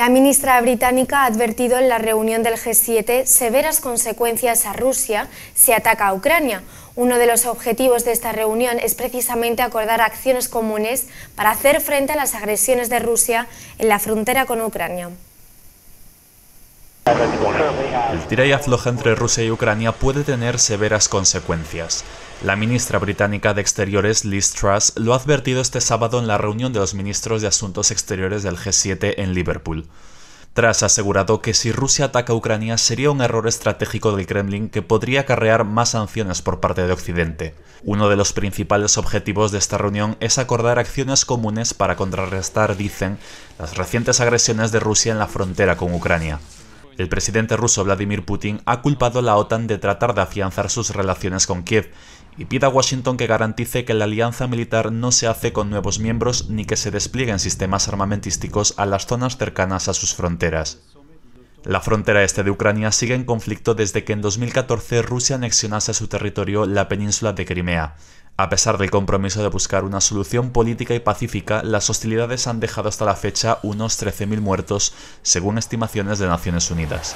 La ministra británica ha advertido en la reunión del G7 severas consecuencias a Rusia si ataca a Ucrania. Uno de los objetivos de esta reunión es precisamente acordar acciones comunes para hacer frente a las agresiones de Rusia en la frontera con Ucrania. El tira y afloja entre Rusia y Ucrania puede tener severas consecuencias. La ministra británica de Exteriores Liz Truss lo ha advertido este sábado en la reunión de los ministros de Asuntos Exteriores del G7 en Liverpool. Truss ha asegurado que si Rusia ataca a Ucrania sería un error estratégico del Kremlin que podría acarrear más sanciones por parte de Occidente. Uno de los principales objetivos de esta reunión es acordar acciones comunes para contrarrestar, dicen, las recientes agresiones de Rusia en la frontera con Ucrania. El presidente ruso Vladimir Putin ha culpado a la OTAN de tratar de afianzar sus relaciones con Kiev y pide a Washington que garantice que la alianza militar no se hace con nuevos miembros ni que se desplieguen sistemas armamentísticos a las zonas cercanas a sus fronteras. La frontera este de Ucrania sigue en conflicto desde que en 2014 Rusia anexionase a su territorio la península de Crimea. A pesar del compromiso de buscar una solución política y pacífica, las hostilidades han dejado hasta la fecha unos 13.000 muertos, según estimaciones de Naciones Unidas.